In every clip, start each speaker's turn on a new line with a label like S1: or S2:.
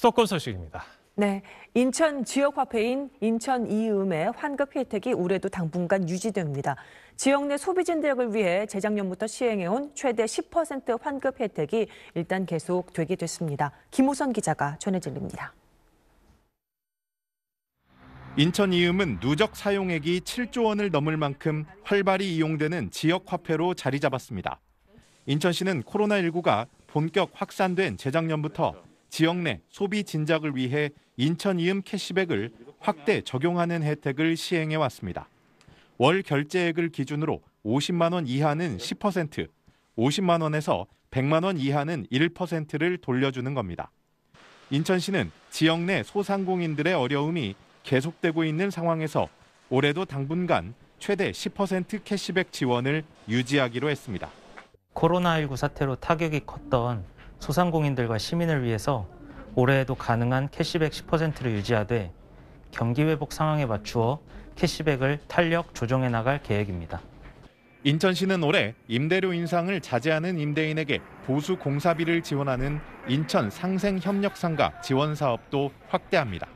S1: 수도권 소식입니다.
S2: 네, 인천 지역화폐인 인천이음의 환급 혜택이 올해도 당분간 유지됩니다. 지역 내소비진대역을 위해 재작년부터 시행해온 최대 10% 환급 혜택이 일단 계속되게 됐습니다. 김호선 기자가 전해드립니다.
S3: 인천이음은 누적 사용액이 7조 원을 넘을 만큼 활발히 이용되는 지역화폐로 자리 잡았습니다. 인천시는 코로나19가 본격 확산된 재작년부터 지역 내 소비 진작을 위해 인천 이음 캐시백을 확대 적용하는 혜택을 시행해 왔습니다. 월 결제액을 기준으로 50만 원 이하는 10%, 50만 원에서 100만 원 이하는 1%를 돌려주는 겁니다. 인천시는 지역 내 소상공인들의 어려움이 계속되고 있는 상황에서
S1: 올해도 당분간 최대 10% 캐시백 지원을 유지하기로 했습니다. 코로나19 사태로 타격이 컸던 소상공인들과 시민을 위해서 올해에도 가능한 캐시백 10%를 유지하되 경기 회복 상황에 맞추어 캐시백을 탄력 조정해 나갈 계획입니다. 인천시는 올해 임대료 인상을
S3: 자제하는 임대인에게 보수 공사비를 지원하는 인천 상생협력상가 지원 사업도 확대합니다.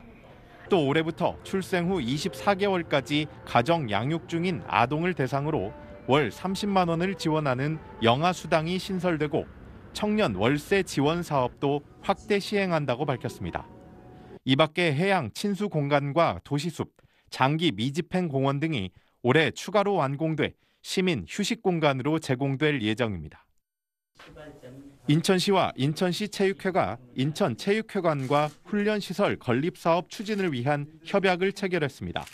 S3: 또 올해부터 출생 후 24개월까지 가정 양육 중인 아동을 대상으로 월 30만 원을 지원하는 영아 수당이 신설되고 청년 월세 지원 사업도 확대 시행한다고 밝혔습니다. 이 밖에 해양 친수 공간과 도시숲, 장기 미집행 공원 등이 올해 추가로 완공돼 시민 휴식 공간으로 제공될 예정입니다. 인천시와 인천시 체육회가 인천 체육회관과 훈련시설 건립 사업 추진을 위한 협약을 체결했습니다.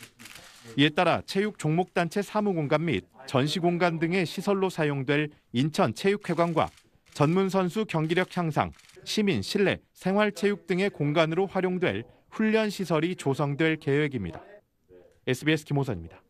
S3: 이에 따라 체육 종목단체 사무공간 및 전시공간 등의 시설로 사용될 인천 체육회관과 전문 선수 경기력 향상, 시민, 실내, 생활체육 등의 공간으로 활용될 훈련 시설이 조성될 계획입니다. SBS
S1: 김호선입니다.